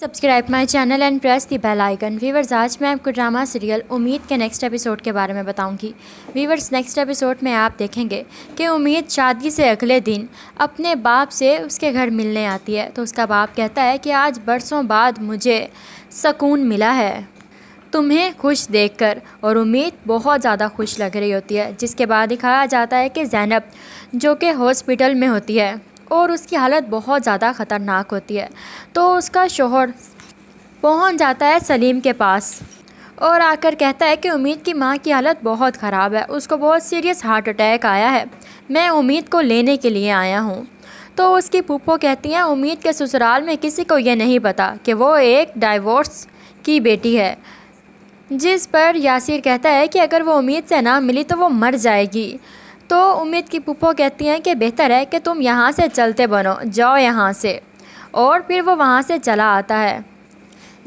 subscribe my channel and press the bell icon viewers आज मैं आपको ड्रामा सीरियल उम्मीद के नेक्स्ट एपिसोड के बारे में बताऊंगी वीवर्स नेक्स्ट एपिसोड में आप देखेंगे कि उम्मीद शादी से अगले दिन अपने बाप से उसके घर मिलने आती है तो उसका बाप कहता है कि आज बरसों बाद मुझे सकून मिला है तुम्हें खुश देखकर और उम्मीद बहुत ज़्यादा खुश लग रही होती है जिसके बाद दिखाया जाता है कि जैनब जो कि हॉस्पिटल में होती है और उसकी हालत बहुत ज़्यादा ख़तरनाक होती है तो उसका शोहर पहुंच जाता है सलीम के पास और आकर कहता है कि उम्मीद की माँ की हालत बहुत ख़राब है उसको बहुत सीरियस हार्ट अटैक आया है मैं उम्मीद को लेने के लिए आया हूँ तो उसकी पुप्पो कहती हैं उम्मीद के ससुराल में किसी को यह नहीं पता कि वो एक डाइवोर्स की बेटी है जिस पर यासिर कहता है कि अगर वो उम्मीद से ना मिली तो वो मर जाएगी तो उम्मीद की पुप्पो कहती हैं कि बेहतर है कि तुम यहाँ से चलते बनो जाओ यहाँ से और फिर वो वहाँ से चला आता है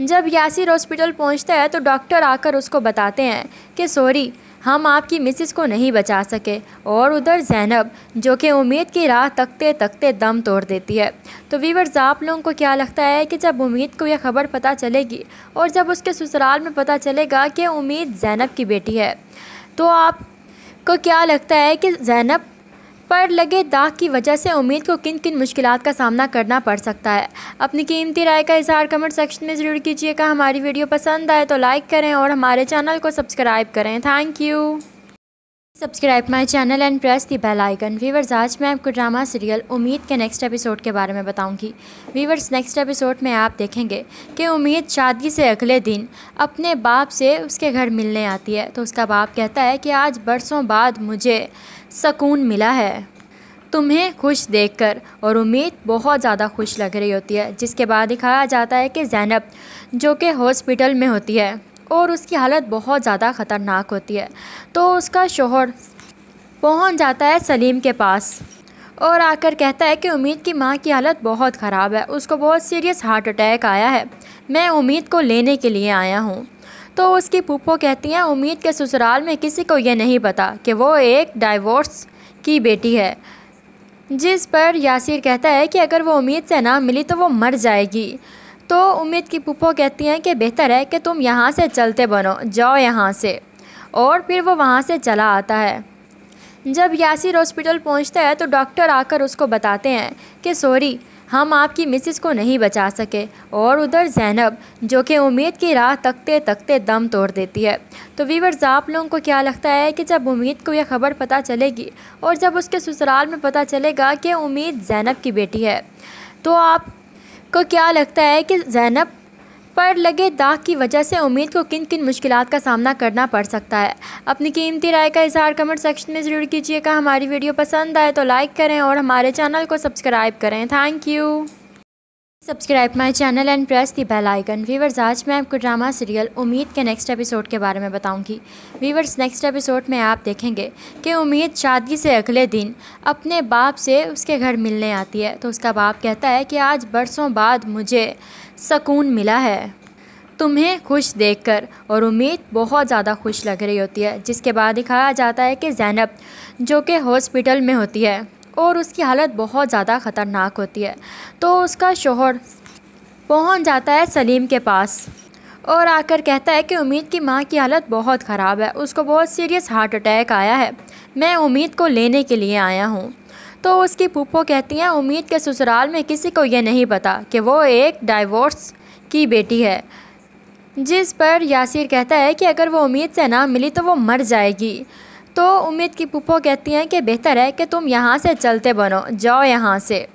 जब यासिर हॉस्पिटल पहुँचता है तो डॉक्टर आकर उसको बताते हैं कि सॉरी हम आपकी मिसिस को नहीं बचा सके और उधर जैनब जो कि उम्मीद की राह तकते तकते दम तोड़ देती है तो वीवर्स आप लोगों को क्या लगता है कि जब उम्मीद को यह खबर पता चलेगी और जब उसके ससुराल में पता चलेगा कि उम्मीद जैनब की बेटी है तो आप को क्या लगता है कि जैनब पर लगे दाग की वजह से उम्मीद को किन किन मुश्किल का सामना करना पड़ सकता है अपनी कीमती राय का इजहार कमेंट सेक्शन में ज़रूर कीजिएगा हमारी वीडियो पसंद आए तो लाइक करें और हमारे चैनल को सब्सक्राइब करें thank you subscribe my channel and press the bell icon viewers आज मैं आपको ड्रामा सीरियल उम्मीद के नेक्स्ट एपिसोड के बारे में बताऊंगी वीवर्स नेक्स्ट एपिसोड में आप देखेंगे कि उम्मीद शादी से अगले दिन अपने बाप से उसके घर मिलने आती है तो उसका बाप कहता है कि आज बरसों बाद मुझे सकून मिला है तुम्हें खुश देखकर और उम्मीद बहुत ज़्यादा खुश लग रही होती है जिसके बाद दिखाया जाता है कि जैनब जो कि हॉस्पिटल में होती है और उसकी हालत बहुत ज़्यादा ख़तरनाक होती है तो उसका शोहर पहुंच जाता है सलीम के पास और आकर कहता है कि उम्मीद की माँ की हालत बहुत ख़राब है उसको बहुत सीरियस हार्ट अटैक आया है मैं उम्मीद को लेने के लिए आया हूँ तो उसकी पुप्पो कहती हैं उम्मीद के ससुराल में किसी को यह नहीं पता कि वो एक डाइवोर्स की बेटी है जिस पर यासिर कहता है कि अगर वो उम्मीद से ना मिली तो वो मर जाएगी तो उम्मीद की पुप्पो कहती हैं कि बेहतर है कि तुम यहाँ से चलते बनो जाओ यहाँ से और फिर वो वहाँ से चला आता है जब यासिर हॉस्पिटल पहुँचता है तो डॉक्टर आकर उसको बताते हैं कि सॉरी हम आपकी मिसिस को नहीं बचा सके और उधर जैनब जो कि उम्मीद की राह तकते तकते दम तोड़ देती है तो वीवर्स आप लोगों को क्या लगता है कि जब उम्मीद को यह खबर पता चलेगी और जब उसके ससुराल में पता चलेगा कि उम्मीद जैनब की बेटी है तो आप को क्या लगता है कि जैनब पर लगे दाग की वजह से उम्मीद को किन किन मुश्किल का सामना करना पड़ सकता है अपनी कीमती राय का इजहार कमेंट सेक्शन में ज़रूर कीजिएगा हमारी वीडियो पसंद आए तो लाइक करें और हमारे चैनल को सब्सक्राइब करें thank you subscribe my channel and press the bell icon viewers आज मैं आपको ड्रामा सीरियल उम्मीद के नेक्स्ट एपिसोड के बारे में बताऊंगी वीवर्स नेक्स्ट एपिसोड में आप देखेंगे कि उम्मीद शादी से अगले दिन अपने बाप से उसके घर मिलने आती है तो उसका बाप कहता है कि आज बरसों बाद मुझे सकून मिला है तुम्हें खुश देखकर और उम्मीद बहुत ज़्यादा खुश लग रही होती है जिसके बाद दिखाया जाता है कि जैनब जो कि हॉस्पिटल में होती है और उसकी हालत बहुत ज़्यादा ख़तरनाक होती है तो उसका शोहर पहुंच जाता है सलीम के पास और आकर कहता है कि उम्मीद की माँ की हालत बहुत ख़राब है उसको बहुत सीरियस हार्ट अटैक आया है मैं उम्मीद को लेने के लिए आया हूँ तो उसकी पुप्पो कहती हैं उम्मीद के ससुराल में किसी को यह नहीं पता कि वो एक डाइवोर्स की बेटी है जिस पर यासिर कहता है कि अगर वो उम्मीद से ना मिली तो वो मर जाएगी तो उम्मीद की पुप्पो कहती हैं कि बेहतर है कि तुम यहाँ से चलते बनो जाओ यहाँ से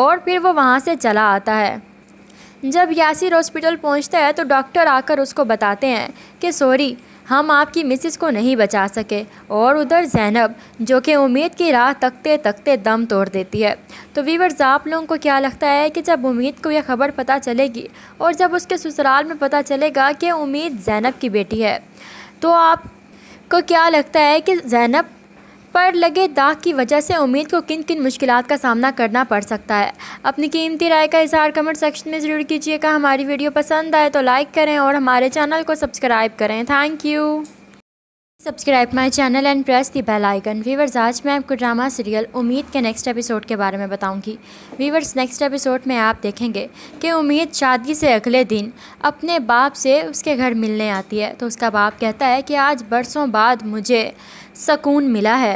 और फिर वो वहाँ से चला आता है जब यासिर हॉस्पिटल पहुँचता है तो डॉक्टर आकर उसको बताते हैं कि सॉरी हम आपकी मिसिस को नहीं बचा सके और उधर जैनब जो कि उम्मीद की राह तकते तकते दम तोड़ देती है तो वीवर्स आप लोगों को क्या लगता है कि जब उम्मीद को यह खबर पता चलेगी और जब उसके ससुराल में पता चलेगा कि उम्मीद जैनब की बेटी है तो आप को क्या लगता है कि जैनब पर लगे दाग की वजह से उम्मीद को किन किन मुश्किल का सामना करना पड़ सकता है अपनी कीमती राय का इजहार कमेंट सेक्शन में ज़रूर कीजिएगा हमारी वीडियो पसंद आए तो लाइक करें और हमारे चैनल को सब्सक्राइब करें thank you subscribe my channel and press the bell icon viewers आज मैं आपको ड्रामा सीरियल उम्मीद के नेक्स्ट एपिसोड के बारे में बताऊंगी वीवर्स नेक्स्ट एपिसोड में आप देखेंगे कि उम्मीद शादी से अगले दिन अपने बाप से उसके घर मिलने आती है तो उसका बाप कहता है कि आज बरसों बाद मुझे सकून मिला है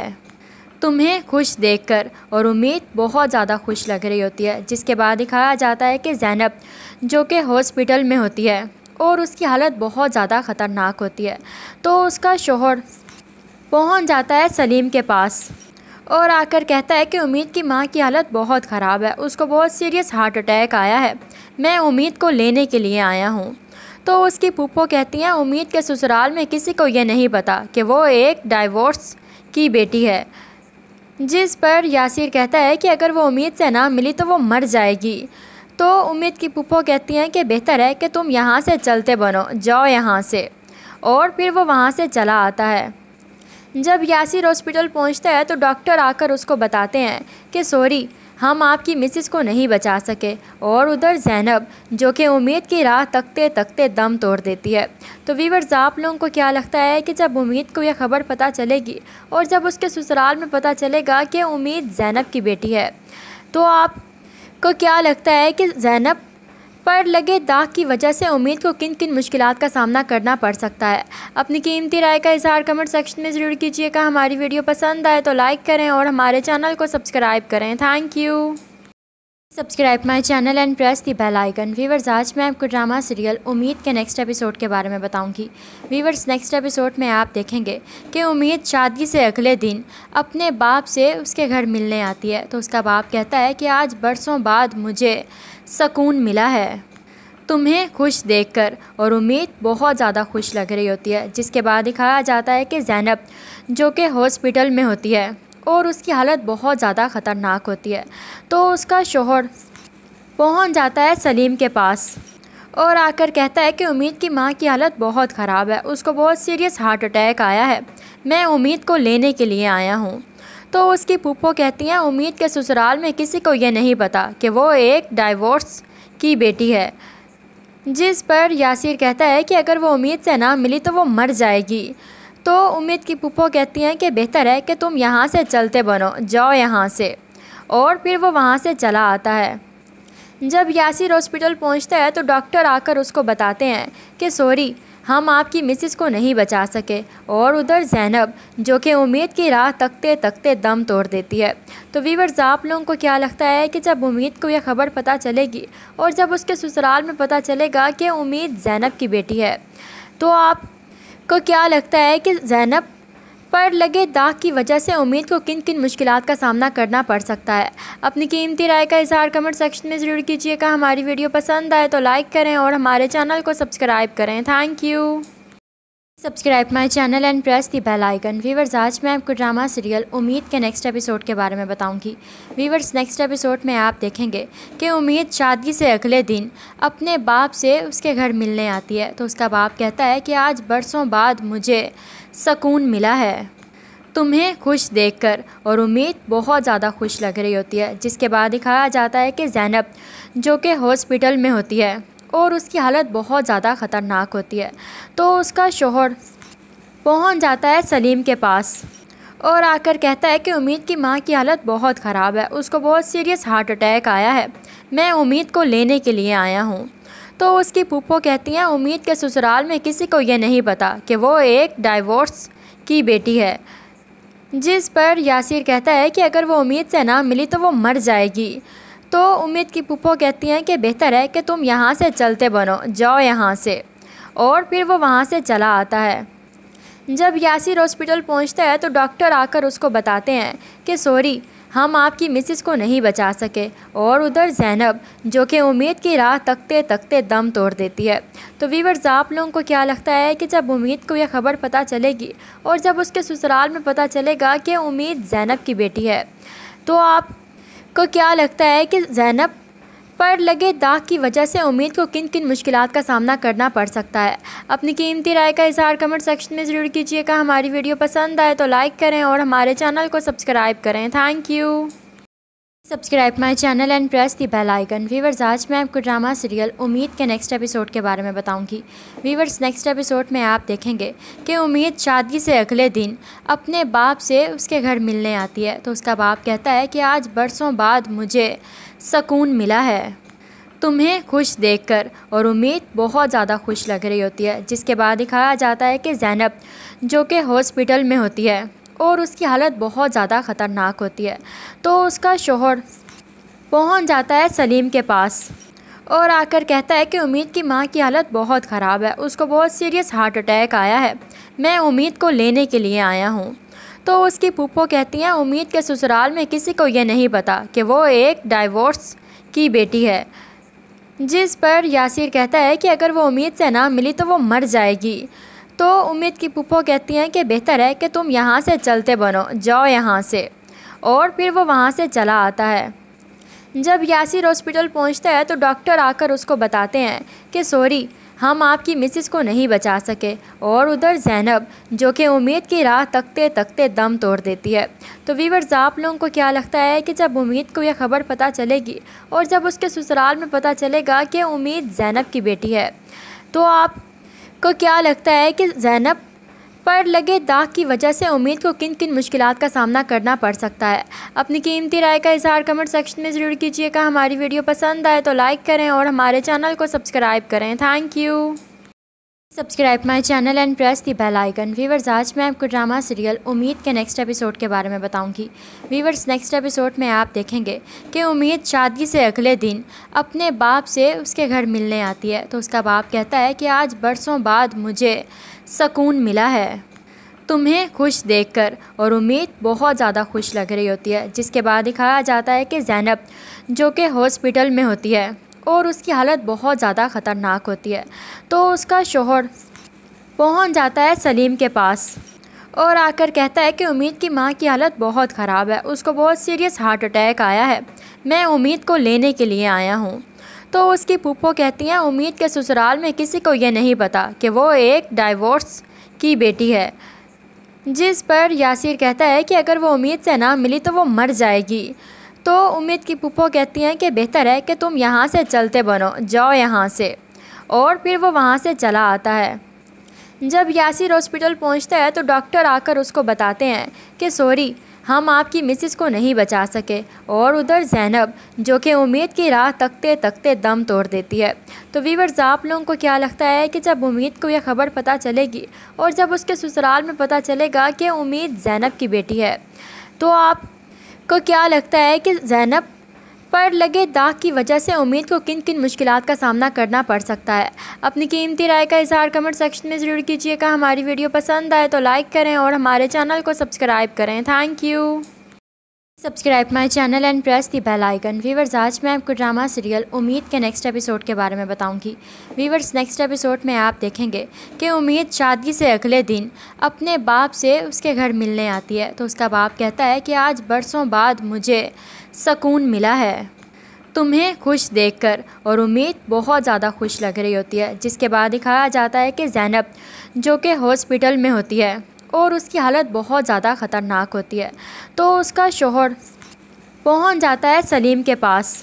तुम्हें खुश देखकर और उम्मीद बहुत ज़्यादा खुश लग रही होती है जिसके बाद दिखाया जाता है कि जैनब जो कि हॉस्पिटल में होती है और उसकी हालत बहुत ज़्यादा ख़तरनाक होती है तो उसका शोहर पहुंच जाता है सलीम के पास और आकर कहता है कि उम्मीद की माँ की हालत बहुत ख़राब है उसको बहुत सीरियस हार्ट अटैक आया है मैं उम्मीद को लेने के लिए आया हूँ तो उसकी पुप्पो कहती हैं उम्मीद के ससुराल में किसी को यह नहीं पता कि वो एक डाइवोर्स की बेटी है जिस पर यासिर कहता है कि अगर वो उम्मीद से ना मिली तो वो मर जाएगी तो उम्मीद की पुप्पो कहती हैं कि बेहतर है कि तुम यहाँ से चलते बनो जाओ यहाँ से और फिर वो वहाँ से चला आता है जब यासिर हॉस्पिटल पहुँचता है तो डॉक्टर आकर उसको बताते हैं कि सॉरी हम आपकी मिसिस को नहीं बचा सके और उधर जैनब जो कि उम्मीद की राह तकते तकते दम तोड़ देती है तो वीवर्स आप लोगों को क्या लगता है कि जब उम्मीद को यह खबर पता चलेगी और जब उसके ससुराल में पता चलेगा कि उम्मीद जैनब की बेटी है तो आप को क्या लगता है कि जैनब पर लगे दाग की वजह से उम्मीद को किन किन मुश्किल का सामना करना पड़ सकता है अपनी कीमती राय का इजहार कमेंट सेक्शन में ज़रूर कीजिएगा हमारी वीडियो पसंद आए तो लाइक करें और हमारे चैनल को सब्सक्राइब करें thank you subscribe my channel and press the bell icon viewers आज मैं आपको ड्रामा सीरियल उम्मीद के नेक्स्ट एपिसोड के बारे में बताऊंगी वीवर्स नेक्स्ट एपिसोड में आप देखेंगे कि उम्मीद शादी से अगले दिन अपने बाप से उसके घर मिलने आती है तो उसका बाप कहता है कि आज बरसों बाद मुझे सकून मिला है तुम्हें खुश कर और उम्मीद बहुत ज़्यादा खुश लग रही होती है जिसके बाद दिखाया जाता है कि जैनब जो कि हॉस्पिटल में होती है और उसकी हालत बहुत ज़्यादा ख़तरनाक होती है तो उसका शोहर पहुंच जाता है सलीम के पास और आकर कहता है कि उम्मीद की माँ की हालत बहुत ख़राब है उसको बहुत सीरियस हार्ट अटैक आया है मैं उम्मीद को लेने के लिए आया हूँ तो उसकी पुप्पो कहती हैं उम्मीद के ससुराल में किसी को यह नहीं पता कि वो एक डाइवोर्स की बेटी है जिस पर यासिर कहता है कि अगर वो उम्मीद से ना मिली तो वो मर जाएगी तो उम्मीद की पुप्पो कहती हैं कि बेहतर है कि तुम यहाँ से चलते बनो जाओ यहाँ से और फिर वो वहाँ से चला आता है जब यासिर हॉस्पिटल पहुँचता है तो डॉक्टर आकर उसको बताते हैं कि सॉरी हम आपकी मिसिस को नहीं बचा सके और उधर जैनब जो कि उम्मीद की राह तकते तकते दम तोड़ देती है तो वीवर्स आप लोगों को क्या लगता है कि जब उम्मीद को यह खबर पता चलेगी और जब उसके ससुराल में पता चलेगा कि उम्मीद जैनब की बेटी है तो आप को क्या लगता है कि जैनब पर लगे दाग की वजह से उम्मीद को किन किन मुश्किल का सामना करना पड़ सकता है अपनी कीमती राय का इजहार कमेंट सेक्शन में ज़रूर कीजिएगा हमारी वीडियो पसंद आए तो लाइक करें और हमारे चैनल को सब्सक्राइब करें thank you subscribe my channel and press the bell icon viewers आज मैं आपको ड्रामा सीरियल उम्मीद के नेक्स्ट एपिसोड के बारे में बताऊंगी वीवर्स नेक्स्ट एपिसोड में आप देखेंगे कि उम्मीद शादी से अगले दिन अपने बाप से उसके घर मिलने आती है तो उसका बाप कहता है कि आज बरसों बाद मुझे सकून मिला है तुम्हें खुश देखकर और उम्मीद बहुत ज़्यादा खुश लग रही होती है जिसके बाद दिखाया जाता है कि जैनब जो कि हॉस्पिटल में होती है और उसकी हालत बहुत ज़्यादा ख़तरनाक होती है तो उसका शोहर पहुंच जाता है सलीम के पास और आकर कहता है कि उम्मीद की माँ की हालत बहुत ख़राब है उसको बहुत सीरियस हार्ट अटैक आया है मैं उम्मीद को लेने के लिए आया हूँ तो उसकी पुप्पो कहती हैं उम्मीद के ससुराल में किसी को ये नहीं पता कि वो एक डाइवोर्स की बेटी है जिस पर यासिर कहता है कि अगर वो उम्मीद से ना मिली तो वो मर जाएगी तो उम्मीद की पुप्पो कहती हैं कि बेहतर है कि तुम यहाँ से चलते बनो जाओ यहाँ से और फिर वो वहाँ से चला आता है जब यासिर हॉस्पिटल पहुँचता है तो डॉक्टर आकर उसको बताते हैं कि सॉरी हम आपकी मिसिस को नहीं बचा सके और उधर जैनब जो कि उम्मीद की राह तकते तकते दम तोड़ देती है तो वीवर्स आप लोगों को क्या लगता है कि जब उम्मीद को यह खबर पता चलेगी और जब उसके ससुराल में पता चलेगा कि उम्मीद जैनब की बेटी है तो आप को क्या लगता है कि जैनब पर लगे दाग की वजह से उम्मीद को किन किन मुश्किल का सामना करना पड़ सकता है अपनी कीमती राय का इजहार कमेंट सेक्शन में ज़रूर कीजिएगा हमारी वीडियो पसंद आए तो लाइक करें और हमारे चैनल को सब्सक्राइब करें thank you subscribe my channel and press the bell icon viewers आज मैं आपको ड्रामा सीरियल उम्मीद के नेक्स्ट एपिसोड के बारे में बताऊंगी वीवर्स नेक्स्ट एपिसोड में आप देखेंगे कि उम्मीद शादी से अगले दिन अपने बाप से उसके घर मिलने आती है तो उसका बाप कहता है कि आज बरसों बाद मुझे सकून मिला है तुम्हें खुश देखकर और उम्मीद बहुत ज़्यादा खुश लग रही होती है जिसके बाद दिखाया जाता है कि जैनब जो कि हॉस्पिटल में होती है और उसकी हालत बहुत ज़्यादा ख़तरनाक होती है तो उसका शोहर पहुंच जाता है सलीम के पास और आकर कहता है कि उम्मीद की माँ की हालत बहुत ख़राब है उसको बहुत सीरियस हार्ट अटैक आया है मैं उम्मीद को लेने के लिए आया हूँ तो उसकी पुप्पो कहती हैं उम्मीद के ससुराल में किसी को यह नहीं पता कि वो एक डाइवोर्स की बेटी है जिस पर यासिर कहता है कि अगर वो उम्मीद से ना मिली तो वो मर जाएगी तो उम्मीद की पुप्पो कहती हैं कि बेहतर है कि तुम यहाँ से चलते बनो जाओ यहाँ से और फिर वो वहाँ से चला आता है जब यासिर हॉस्पिटल पहुँचता है तो डॉक्टर आकर उसको बताते हैं कि सॉरी हम आपकी मिसिस को नहीं बचा सके और उधर जैनब जो कि उम्मीद की राह तकते तकते दम तोड़ देती है तो वीवर्स आप लोगों को क्या लगता है कि जब उम्मीद को यह खबर पता चलेगी और जब उसके ससुराल में पता चलेगा कि उम्मीद जैनब की बेटी है तो आप को क्या लगता है कि जैनब पर लगे दाग की वजह से उम्मीद को किन किन मुश्किल का सामना करना पड़ सकता है अपनी कीमती राय का इजहार कमेंट सेक्शन में ज़रूर कीजिएगा हमारी वीडियो पसंद आए तो लाइक करें और हमारे चैनल को सब्सक्राइब करें thank you subscribe my channel and press the bell icon viewers आज मैं आपको ड्रामा सीरियल उम्मीद के नेक्स्ट एपिसोड के बारे में बताऊंगी वीवर्स नेक्स्ट एपिसोड में आप देखेंगे कि उम्मीद शादी से अगले दिन अपने बाप से उसके घर मिलने आती है तो उसका बाप कहता है कि आज बरसों बाद मुझे सुकून मिला है तुम्हें खुश कर और उम्मीद बहुत ज़्यादा खुश लग रही होती है जिसके बाद दिखाया जाता है कि जैनब जो कि हॉस्पिटल में होती है और उसकी हालत बहुत ज़्यादा ख़तरनाक होती है तो उसका शोहर पहुंच जाता है सलीम के पास और आकर कहता है कि उम्मीद की माँ की हालत बहुत ख़राब है उसको बहुत सीरियस हार्ट अटैक आया है मैं उम्मीद को लेने के लिए आया हूँ तो उसकी पुप्पो कहती हैं उम्मीद के ससुराल में किसी को यह नहीं पता कि वो एक डाइवोर्स की बेटी है जिस पर यासिर कहता है कि अगर वो उम्मीद से ना मिली तो वो मर जाएगी तो उम्मीद की पुप्पो कहती हैं कि बेहतर है कि तुम यहाँ से चलते बनो जाओ यहाँ से और फिर वो वहाँ से चला आता है जब यासिर हॉस्पिटल पहुँचता है तो डॉक्टर आकर उसको बताते हैं कि सॉरी हम आपकी मिसिस को नहीं बचा सके और उधर जैनब जो कि उम्मीद की राह तकते तकते दम तोड़ देती है तो वीवर्स आप लोगों को क्या लगता है कि जब उम्मीद को यह खबर पता चलेगी और जब उसके ससुराल में पता चलेगा कि उम्मीद जैनब की बेटी है तो आप को क्या लगता है कि जैनब पर लगे दाग की वजह से उम्मीद को किन किन मुश्किल का सामना करना पड़ सकता है अपनी कीमती राय का इजहार कमेंट सेक्शन में ज़रूर कीजिएगा हमारी वीडियो पसंद आए तो लाइक करें और हमारे चैनल को सब्सक्राइब करें thank you subscribe my channel and press the bell icon viewers आज मैं आपको ड्रामा सीरियल उम्मीद के नेक्स्ट एपिसोड के बारे में बताऊंगी वीवर्स नेक्स्ट एपिसोड में आप देखेंगे कि उम्मीद शादी से अगले दिन अपने बाप से उसके घर मिलने आती है तो उसका बाप कहता है कि आज बरसों बाद मुझे सकून मिला है तुम्हें खुश देखकर और उम्मीद बहुत ज़्यादा खुश लग रही होती है जिसके बाद दिखाया जाता है कि जैनब जो कि हॉस्पिटल में होती है और उसकी हालत बहुत ज़्यादा ख़तरनाक होती है तो उसका शोहर पहुंच जाता है सलीम के पास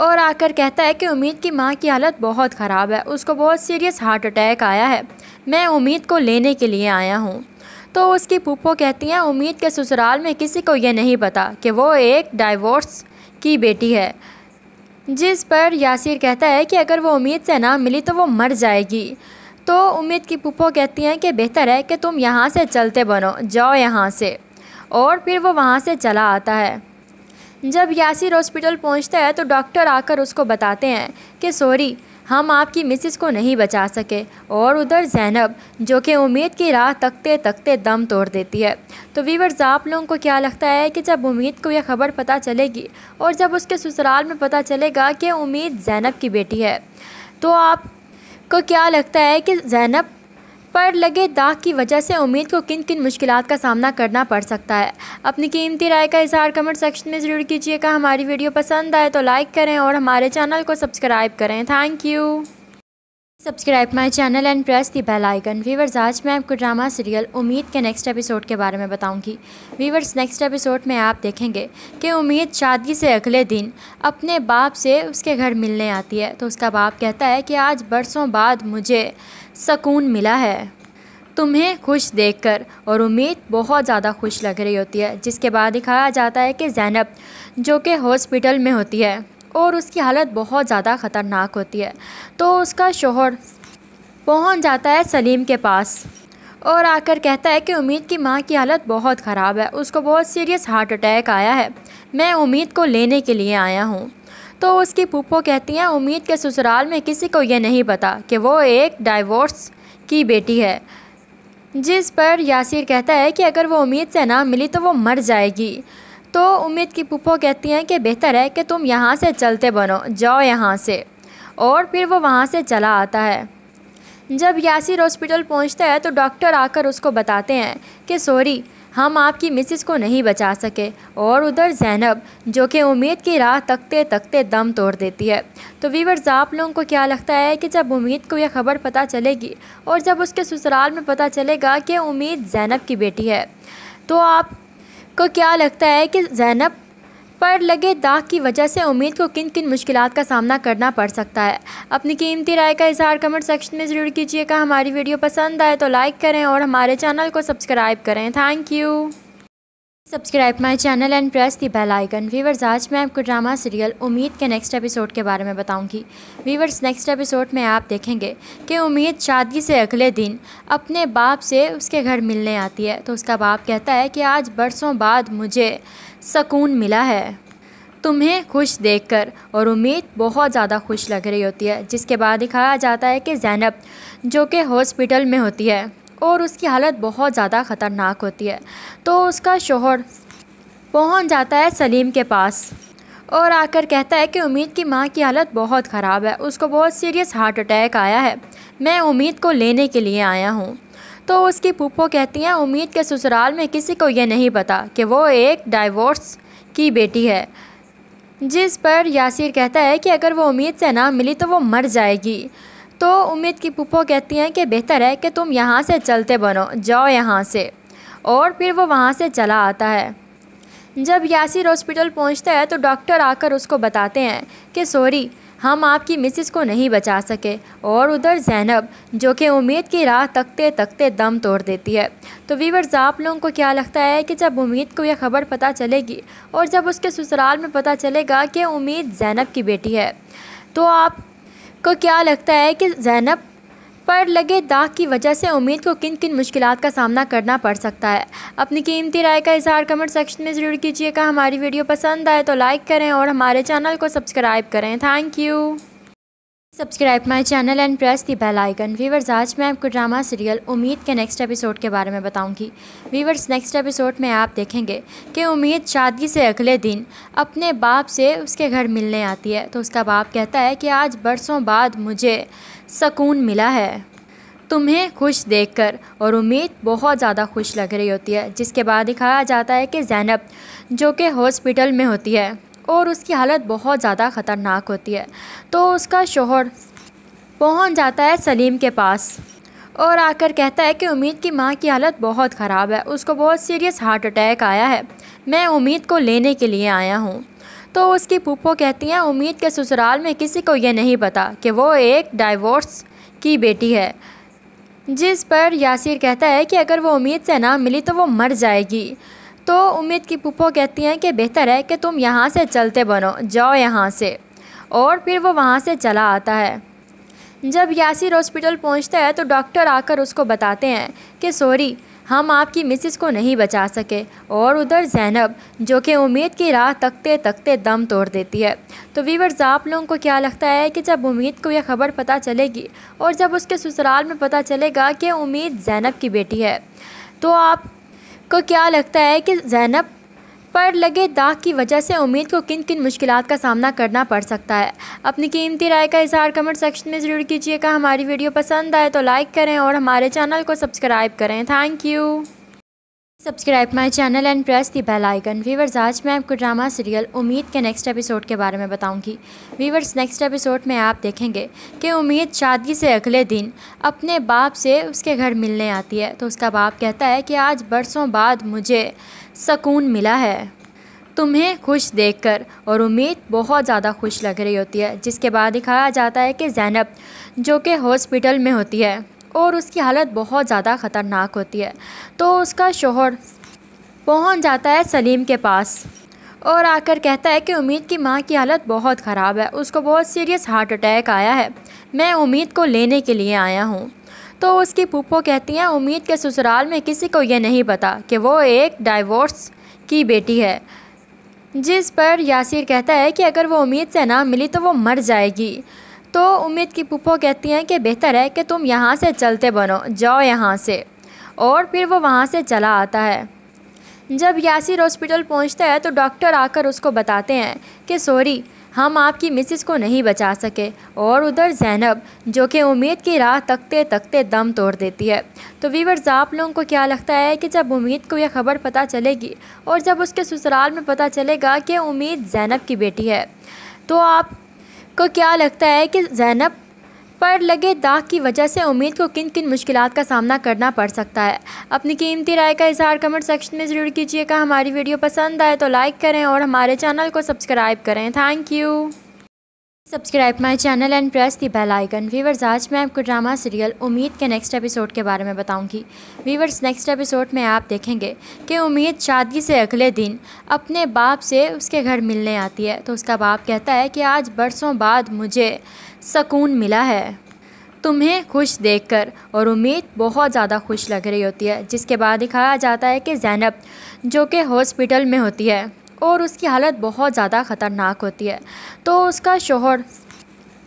और आकर कहता है कि उम्मीद की माँ की हालत बहुत ख़राब है उसको बहुत सीरियस हार्ट अटैक आया है मैं उम्मीद को लेने के लिए आया हूँ तो उसकी पुप्पो कहती हैं उम्मीद के ससुराल में किसी को यह नहीं पता कि वो एक डाइवोर्स की बेटी है जिस पर यासिर कहता है कि अगर वो उम्मीद से ना मिली तो वो मर जाएगी तो उम्मीद की पुप्पो कहती हैं कि बेहतर है कि तुम यहाँ से चलते बनो जाओ यहाँ से और फिर वो वहाँ से चला आता है जब यासिर हॉस्पिटल पहुँचता है तो डॉक्टर आकर उसको बताते हैं कि सॉरी हम आपकी मिसिस को नहीं बचा सके और उधर जैनब जो कि उम्मीद की राह तकते तकते दम तोड़ देती है तो वीवर्स आप लोगों को क्या लगता है कि जब उम्मीद को यह खबर पता चलेगी और जब उसके ससुराल में पता चलेगा कि उम्मीद जैनब की बेटी है तो आप को क्या लगता है कि जैनब पर लगे दाग की वजह से उम्मीद को किन किन मुश्किल का सामना करना पड़ सकता है अपनी कीमती राय का इजहार कमेंट सेक्शन में ज़रूर कीजिएगा हमारी वीडियो पसंद आए तो लाइक करें और हमारे चैनल को सब्सक्राइब करें thank you subscribe my channel and press the bell icon viewers आज मैं आपको ड्रामा सीरियल उम्मीद के नेक्स्ट एपिसोड के बारे में बताऊंगी वीवर्स नेक्स्ट एपिसोड में आप देखेंगे कि उम्मीद शादी से अगले दिन अपने बाप से उसके घर मिलने आती है तो उसका बाप कहता है कि आज बरसों बाद मुझे सकून मिला है तुम्हें खुश देखकर और उम्मीद बहुत ज़्यादा खुश लग रही होती है जिसके बाद दिखाया जाता है कि जैनब जो कि हॉस्पिटल में होती है और उसकी हालत बहुत ज़्यादा ख़तरनाक होती है तो उसका शोहर पहुंच जाता है सलीम के पास और आकर कहता है कि उम्मीद की माँ की हालत बहुत ख़राब है उसको बहुत सीरियस हार्ट अटैक आया है मैं उम्मीद को लेने के लिए आया हूँ तो उसकी पुप्पो कहती हैं उम्मीद के ससुराल में किसी को यह नहीं पता कि वो एक डाइवोर्स की बेटी है जिस पर यासिर कहता है कि अगर वो उम्मीद से ना मिली तो वो मर जाएगी तो उम्मीद की पुप्पो कहती हैं कि बेहतर है कि तुम यहाँ से चलते बनो जाओ यहाँ से और फिर वो वहाँ से चला आता है जब यासिर हॉस्पिटल पहुँचता है तो डॉक्टर आकर उसको बताते हैं कि सॉरी हम आपकी मिसिस को नहीं बचा सके और उधर जैनब जो कि उम्मीद की राह तकते तकते दम तोड़ देती है तो वीवर्स आप लोगों को क्या लगता है कि जब उम्मीद को यह खबर पता चलेगी और जब उसके ससुराल में पता चलेगा कि उम्मीद जैनब की बेटी है तो आप को क्या लगता है कि जैनब पर लगे दाग की वजह से उम्मीद को किन किन मुश्किल का सामना करना पड़ सकता है अपनी कीमती राय का इजहार कमेंट सेक्शन में ज़रूर कीजिएगा हमारी वीडियो पसंद आए तो लाइक करें और हमारे चैनल को सब्सक्राइब करें thank you subscribe my channel and press the bell icon viewers आज मैं आपको ड्रामा सीरियल उम्मीद के नेक्स्ट एपिसोड के बारे में बताऊंगी वीवर्स नेक्स्ट एपिसोड में आप देखेंगे कि उम्मीद शादी से अगले दिन अपने बाप से उसके घर मिलने आती है तो उसका बाप कहता है कि आज बरसों बाद मुझे सकून मिला है तुम्हें खुश देखकर और उम्मीद बहुत ज़्यादा खुश लग रही होती है जिसके बाद दिखाया जाता है कि जैनब जो कि हॉस्पिटल में होती है और उसकी हालत बहुत ज़्यादा ख़तरनाक होती है तो उसका शोहर पहुंच जाता है सलीम के पास और आकर कहता है कि उम्मीद की माँ की हालत बहुत ख़राब है उसको बहुत सीरियस हार्ट अटैक आया है मैं उम्मीद को लेने के लिए आया हूँ तो उसकी पुप्पो कहती हैं उम्मीद के ससुराल में किसी को यह नहीं पता कि वो एक डाइवोर्स की बेटी है जिस पर यासिर कहता है कि अगर वो उम्मीद से ना मिली तो वो मर जाएगी तो उम्मीद की पुप्पो कहती हैं कि बेहतर है कि तुम यहाँ से चलते बनो जाओ यहाँ से और फिर वो वहाँ से चला आता है जब यासिर हॉस्पिटल पहुँचता है तो डॉक्टर आकर उसको बताते हैं कि सॉरी हम आपकी मिसिस को नहीं बचा सके और उधर जैनब जो कि उम्मीद की राह तकते तकते दम तोड़ देती है तो वीवर्स आप लोगों को क्या लगता है कि जब उम्मीद को यह खबर पता चलेगी और जब उसके ससुराल में पता चलेगा कि उम्मीद जैनब की बेटी है तो आप को क्या लगता है कि जैनब पर लगे दाग की वजह से उम्मीद को किन किन मुश्किल का सामना करना पड़ सकता है अपनी कीमती राय का इजहार कमेंट सेक्शन में ज़रूर कीजिएगा हमारी वीडियो पसंद आए तो लाइक करें और हमारे चैनल को सब्सक्राइब करें thank you subscribe my channel and press the bell icon viewers आज मैं आपको ड्रामा सीरियल उम्मीद के नेक्स्ट एपिसोड के बारे में बताऊंगी वीवर्स नेक्स्ट एपिसोड में आप देखेंगे कि उम्मीद शादी से अगले दिन अपने बाप से उसके घर मिलने आती है तो उसका बाप कहता है कि आज बरसों बाद मुझे सकून मिला है तुम्हें खुश देखकर और उम्मीद बहुत ज़्यादा खुश लग रही होती है जिसके बाद दिखाया जाता है कि जैनब जो कि हॉस्पिटल में होती है और उसकी हालत बहुत ज़्यादा ख़तरनाक होती है तो उसका शोहर पहुंच जाता है सलीम के पास और आकर कहता है कि उम्मीद की माँ की हालत बहुत ख़राब है उसको बहुत सीरियस हार्ट अटैक आया है मैं उम्मीद को लेने के लिए आया हूँ तो उसकी पुप्पो कहती हैं उम्मीद के ससुराल में किसी को यह नहीं पता कि वो एक डाइवोर्स की बेटी है जिस पर यासिर कहता है कि अगर वो उम्मीद से ना मिली तो वो मर जाएगी तो उम्मीद की पुप्पो कहती हैं कि बेहतर है कि तुम यहाँ से चलते बनो जाओ यहाँ से और फिर वो वहाँ से चला आता है जब यासिर हॉस्पिटल पहुँचता है तो डॉक्टर आकर उसको बताते हैं कि सॉरी हम आपकी मिसिस को नहीं बचा सके और उधर जैनब जो कि उम्मीद की राह तकते तकते दम तोड़ देती है तो वीवर्स आप लोगों को क्या लगता है कि जब उम्मीद को यह खबर पता चलेगी और जब उसके ससुराल में पता चलेगा कि उम्मीद जैनब की बेटी है तो आप को क्या लगता है कि जैनब पर लगे दाग की वजह से उम्मीद को किन किन मुश्किल का सामना करना पड़ सकता है अपनी कीमती राय का इजहार कमेंट सेक्शन में ज़रूर कीजिएगा हमारी वीडियो पसंद आए तो लाइक करें और हमारे चैनल को सब्सक्राइब करें thank you subscribe my channel and press the bell icon viewers आज मैं आपको ड्रामा सीरियल उम्मीद के नेक्स्ट एपिसोड के बारे में बताऊंगी वीवर्स नेक्स्ट एपिसोड में आप देखेंगे कि उम्मीद शादी से अगले दिन अपने बाप से उसके घर मिलने आती है तो उसका बाप कहता है कि आज बरसों बाद मुझे सकून मिला है तुम्हें खुश देखकर और उम्मीद बहुत ज़्यादा खुश लग रही होती है जिसके बाद दिखाया जाता है कि जैनब जो कि हॉस्पिटल में होती है और उसकी हालत बहुत ज़्यादा ख़तरनाक होती है तो उसका शोहर पहुंच जाता है सलीम के पास और आकर कहता है कि उम्मीद की माँ की हालत बहुत ख़राब है उसको बहुत सीरियस हार्ट अटैक आया है मैं उम्मीद को लेने के लिए आया हूँ तो उसकी पुप्पो कहती हैं उम्मीद के ससुराल में किसी को यह नहीं पता कि वो एक डाइवोर्स की बेटी है जिस पर यासिर कहता है कि अगर वो उम्मीद से ना मिली तो वो मर जाएगी तो उम्मीद की पुप्पो कहती हैं कि बेहतर है कि तुम यहाँ से चलते बनो जाओ यहाँ से और फिर वो वहाँ से चला आता है जब यासिर हॉस्पिटल पहुँचता है तो डॉक्टर आकर उसको बताते हैं कि सॉरी हम आपकी मिसिस को नहीं बचा सके और उधर जैनब जो कि उम्मीद की राह तकते तकते दम तोड़ देती है तो वीवर्स आप लोगों को क्या लगता है कि जब उम्मीद को यह खबर पता चलेगी और जब उसके ससुराल में पता चलेगा कि उम्मीद जैनब की बेटी है तो आप को क्या लगता है कि जैनब पर लगे दाग की वजह से उम्मीद को किन किन मुश्किल का सामना करना पड़ सकता है अपनी कीमती राय का इजहार कमेंट सेक्शन में ज़रूर कीजिएगा हमारी वीडियो पसंद आए तो लाइक करें और हमारे चैनल को सब्सक्राइब करें thank you subscribe my channel and press the bell icon viewers आज मैं आपको ड्रामा सीरियल उम्मीद के नेक्स्ट एपिसोड के बारे में बताऊंगी वीवर्स नेक्स्ट एपिसोड में आप देखेंगे कि उम्मीद शादी से अगले दिन अपने बाप से उसके घर मिलने आती है तो उसका बाप कहता है कि आज बरसों बाद मुझे सुकून मिला है तुम्हें खुश कर और उम्मीद बहुत ज़्यादा खुश लग रही होती है जिसके बाद दिखाया जाता है कि जैनब जो कि हॉस्पिटल में होती है और उसकी हालत बहुत ज़्यादा ख़तरनाक होती है तो उसका शोहर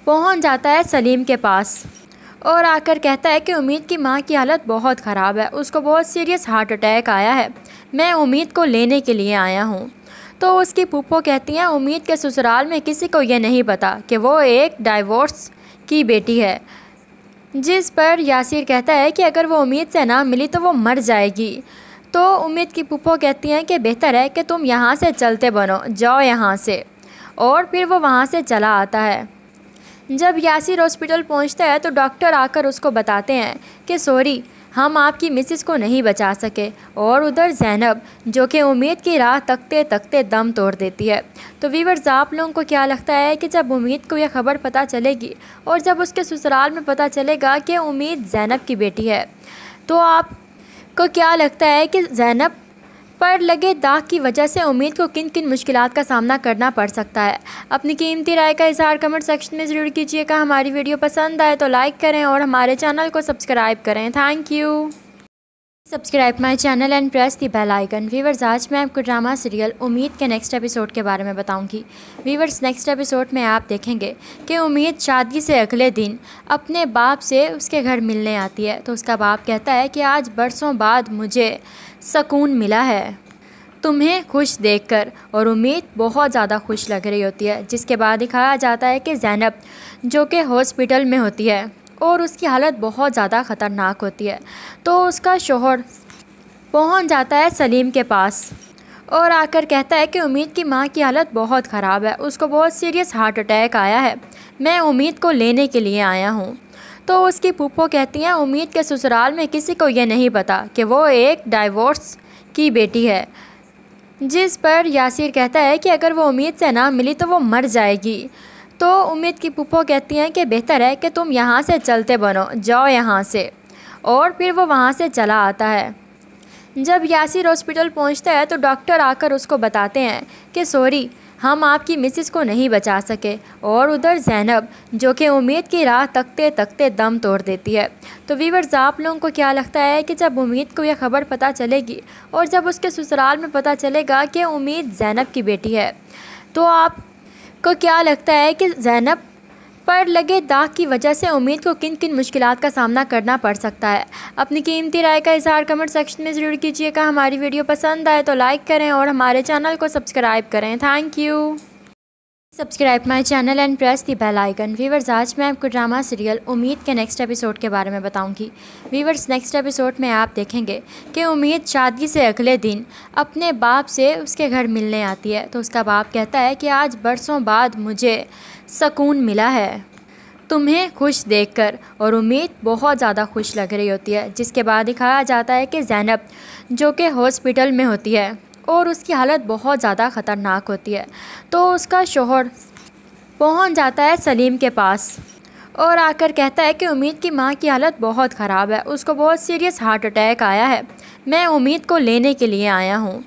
पहुंच जाता है सलीम के पास और आकर कहता है कि उम्मीद की माँ की हालत बहुत ख़राब है उसको बहुत सीरियस हार्ट अटैक आया है मैं उम्मीद को लेने के लिए आया हूँ तो उसकी पुप्पो कहती हैं उम्मीद के ससुराल में किसी को यह नहीं पता कि वो एक डाइवोर्स की बेटी है जिस पर यासिर कहता है कि अगर वो उम्मीद से ना मिली तो वो मर जाएगी तो उम्मीद की पुप्पो कहती हैं कि बेहतर है कि तुम यहाँ से चलते बनो जाओ यहाँ से और फिर वो वहाँ से चला आता है जब यासिर हॉस्पिटल पहुँचता है तो डॉक्टर आकर उसको बताते हैं कि सॉरी हम आपकी मिसिस को नहीं बचा सके और उधर जैनब जो कि उम्मीद की राह तकते तकते दम तोड़ देती है तो वीवर्स आप लोगों को क्या लगता है कि जब उम्मीद को यह खबर पता चलेगी और जब उसके ससुराल में पता चलेगा कि उम्मीद जैनब की बेटी है तो आप को क्या लगता है कि जैनब पर लगे दाग की वजह से उम्मीद को किन किन मुश्किल का सामना करना पड़ सकता है अपनी कीमती राय का इजहार कमेंट सेक्शन में ज़रूर कीजिएगा हमारी वीडियो पसंद आए तो लाइक करें और हमारे चैनल को सब्सक्राइब करें thank you subscribe my channel and press the bell icon viewers आज मैं आपको ड्रामा सीरियल उम्मीद के नेक्स्ट एपिसोड के बारे में बताऊंगी वीवर्स नेक्स्ट एपिसोड में आप देखेंगे कि उम्मीद शादी से अगले दिन अपने बाप से उसके घर मिलने आती है तो उसका बाप कहता है कि आज बरसों बाद मुझे सकून मिला है तुम्हें खुश देखकर और उम्मीद बहुत ज़्यादा खुश लग रही होती है जिसके बाद दिखाया जाता है कि जैनब जो कि हॉस्पिटल में होती है और उसकी हालत बहुत ज़्यादा ख़तरनाक होती है तो उसका शोहर पहुंच जाता है सलीम के पास और आकर कहता है कि उम्मीद की माँ की हालत बहुत ख़राब है उसको बहुत सीरियस हार्ट अटैक आया है मैं उम्मीद को लेने के लिए आया हूँ तो उसकी पुप्पो कहती हैं उम्मीद के ससुराल में किसी को यह नहीं पता कि वो एक डाइवोर्स की बेटी है जिस पर यासिर कहता है कि अगर वो उम्मीद से ना मिली तो वो मर जाएगी तो उम्मीद की पुप्पो कहती हैं कि बेहतर है कि तुम यहाँ से चलते बनो जाओ यहाँ से और फिर वो वहाँ से चला आता है जब यासिर हॉस्पिटल पहुँचता है तो डॉक्टर आकर उसको बताते हैं कि सॉरी हम आपकी मिसिस को नहीं बचा सके और उधर जैनब जो कि उम्मीद की राह तकते तकते दम तोड़ देती है तो वीवर्स आप लोगों को क्या लगता है कि जब उम्मीद को यह खबर पता चलेगी और जब उसके ससुराल में पता चलेगा कि उम्मीद जैनब की बेटी है तो आप को क्या लगता है कि जैनब पर लगे दाग की वजह से उम्मीद को किन किन मुश्किल का सामना करना पड़ सकता है अपनी कीमती राय का इजहार कमेंट सेक्शन में ज़रूर कीजिएगा हमारी वीडियो पसंद आए तो लाइक करें और हमारे चैनल को सब्सक्राइब करें thank you subscribe my channel and press the bell icon viewers आज मैं आपको ड्रामा सीरियल उम्मीद के नेक्स्ट एपिसोड के बारे में बताऊंगी वीवर्स नेक्स्ट एपिसोड में आप देखेंगे कि उम्मीद शादी से अगले दिन अपने बाप से उसके घर मिलने आती है तो उसका बाप कहता है कि आज बरसों बाद मुझे सकून मिला है तुम्हें खुश देखकर और उम्मीद बहुत ज़्यादा खुश लग रही होती है जिसके बाद दिखाया जाता है कि जैनब जो कि हॉस्पिटल में होती है और उसकी हालत बहुत ज़्यादा ख़तरनाक होती है तो उसका शोहर पहुंच जाता है सलीम के पास और आकर कहता है कि उम्मीद की माँ की हालत बहुत ख़राब है उसको बहुत सीरियस हार्ट अटैक आया है मैं उम्मीद को लेने के लिए आया हूँ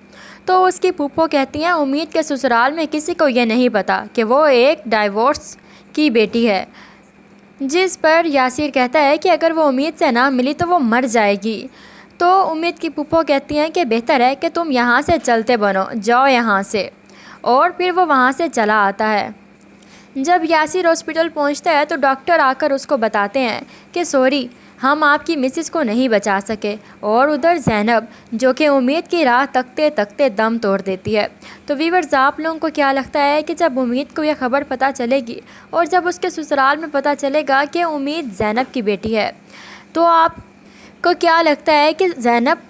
तो उसकी पुप्पो कहती हैं उम्मीद के ससुराल में किसी को यह नहीं पता कि वो एक डाइवोर्स की बेटी है जिस पर यासिर कहता है कि अगर वो उम्मीद से ना मिली तो वो मर जाएगी तो उम्मीद की पुप्पो कहती हैं कि बेहतर है कि तुम यहाँ से चलते बनो जाओ यहाँ से और फिर वो वहाँ से चला आता है जब यासिर हॉस्पिटल पहुँचता है तो डॉक्टर आकर उसको बताते हैं कि सॉरी हम आपकी मिसिस को नहीं बचा सके और उधर जैनब जो कि उम्मीद की राह तकते तकते दम तोड़ देती है तो वीवर्स आप लोगों को क्या लगता है कि जब उम्मीद को यह खबर पता चलेगी और जब उसके ससुराल में पता चलेगा कि उम्मीद जैनब की बेटी है तो आप को क्या लगता है कि जैनब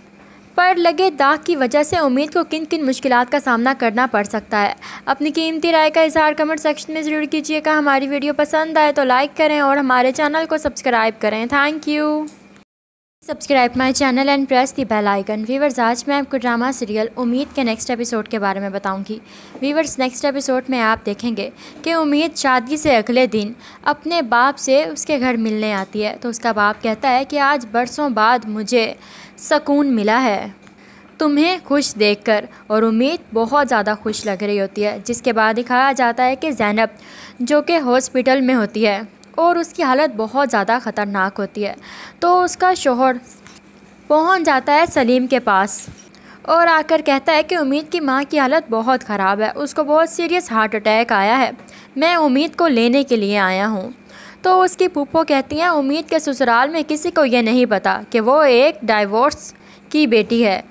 पर लगे दाग की वजह से उम्मीद को किन किन मुश्किल का सामना करना पड़ सकता है अपनी कीमती राय का इजहार कमेंट सेक्शन में ज़रूर कीजिएगा हमारी वीडियो पसंद आए तो लाइक करें और हमारे चैनल को सब्सक्राइब करें thank you subscribe my channel and press the bell icon viewers आज मैं आपको ड्रामा सीरियल उम्मीद के नेक्स्ट एपिसोड के बारे में बताऊंगी वीवर्स नेक्स्ट एपिसोड में आप देखेंगे कि उम्मीद शादी से अगले दिन अपने बाप से उसके घर मिलने आती है तो उसका बाप कहता है कि आज बरसों बाद मुझे सकून मिला है तुम्हें खुश देखकर और उम्मीद बहुत ज़्यादा खुश लग रही होती है जिसके बाद दिखाया जाता है कि जैनब जो कि हॉस्पिटल में होती है और उसकी हालत बहुत ज़्यादा ख़तरनाक होती है तो उसका शोहर पहुंच जाता है सलीम के पास और आकर कहता है कि उम्मीद की माँ की हालत बहुत ख़राब है उसको बहुत सीरियस हार्ट अटैक आया है मैं उम्मीद को लेने के लिए आया हूँ तो उसकी पुप्पो कहती हैं उम्मीद के ससुराल में किसी को यह नहीं पता कि वो एक डाइवोर्स की बेटी है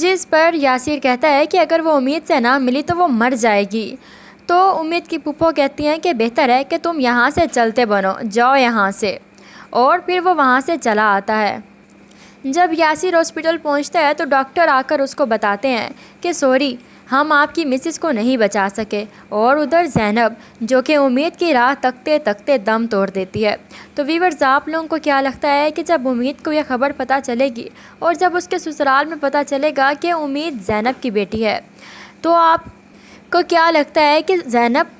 जिस पर यासिर कहता है कि अगर वो उम्मीद से ना मिली तो वो मर जाएगी तो उम्मीद की पुप्पो कहती हैं कि बेहतर है कि तुम यहाँ से चलते बनो जाओ यहाँ से और फिर वो वहाँ से चला आता है जब यासिर हॉस्पिटल पहुँचता है तो डॉक्टर आकर उसको बताते हैं कि सॉरी हम आपकी मिसिस को नहीं बचा सके और उधर जैनब जो कि उम्मीद की राह तकते तकते दम तोड़ देती है तो वीवर्स आप लोगों को क्या लगता है कि जब उम्मीद को यह खबर पता चलेगी और जब उसके ससुराल में पता चलेगा कि उम्मीद जैनब की बेटी है तो आप को क्या लगता है कि जैनब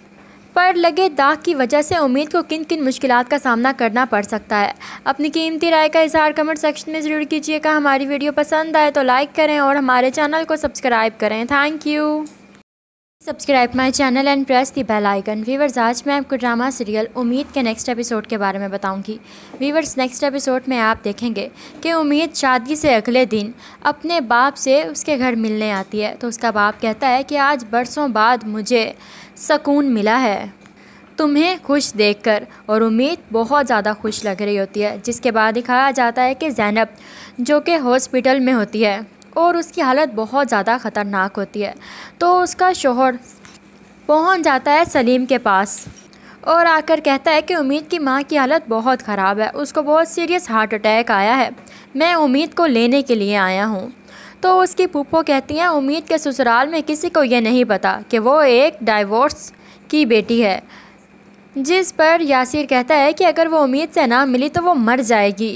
पर लगे दाग की वजह से उम्मीद को किन किन मुश्किल का सामना करना पड़ सकता है अपनी कीमती राय का इजहार कमेंट सेक्शन में ज़रूर कीजिएगा हमारी वीडियो पसंद आए तो लाइक करें और हमारे चैनल को सब्सक्राइब करें thank you subscribe my channel and press the bell icon viewers आज मैं आपको ड्रामा सीरियल उम्मीद के नेक्स्ट एपिसोड के बारे में बताऊंगी वीवर्स नेक्स्ट एपिसोड में आप देखेंगे कि उम्मीद शादी से अगले दिन अपने बाप से उसके घर मिलने आती है तो उसका बाप कहता है कि आज बरसों बाद मुझे सकून मिला है तुम्हें खुश देखकर और उम्मीद बहुत ज़्यादा खुश लग रही होती है जिसके बाद दिखाया जाता है कि जैनब जो कि हॉस्पिटल में होती है और उसकी हालत बहुत ज़्यादा ख़तरनाक होती है तो उसका शोहर पहुंच जाता है सलीम के पास और आकर कहता है कि उम्मीद की माँ की हालत बहुत ख़राब है उसको बहुत सीरियस हार्ट अटैक आया है मैं उम्मीद को लेने के लिए आया हूँ तो उसकी पुप्पो कहती हैं उम्मीद के ससुराल में किसी को यह नहीं पता कि वो एक डाइवोर्स की बेटी है जिस पर यासिर कहता है कि अगर वो उम्मीद से ना मिली तो वो मर जाएगी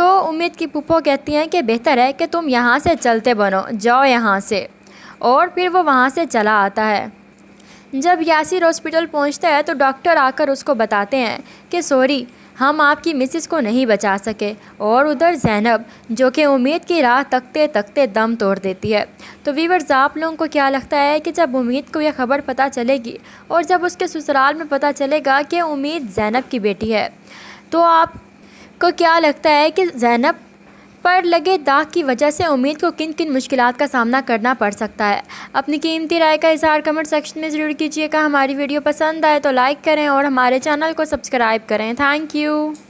तो उम्मीद की पुप्पो कहती हैं कि बेहतर है कि तुम यहाँ से चलते बनो जाओ यहाँ से और फिर वो वहाँ से चला आता है जब यासिर हॉस्पिटल पहुँचता है तो डॉक्टर आकर उसको बताते हैं कि सॉरी हम आपकी मिसिस को नहीं बचा सके और उधर जैनब जो कि उम्मीद की राह तकते तकते दम तोड़ देती है तो वीवर्स आप लोगों को क्या लगता है कि जब उम्मीद को यह खबर पता चलेगी और जब उसके ससुराल में पता चलेगा कि उम्मीद जैनब की बेटी है तो आप को क्या लगता है कि जैनब पर लगे दाग की वजह से उम्मीद को किन किन मुश्किल का सामना करना पड़ सकता है अपनी कीमती राय का इजहार कमेंट सेक्शन में ज़रूर कीजिएगा हमारी वीडियो पसंद आए तो लाइक करें और हमारे चैनल को सब्सक्राइब करें थैंक यू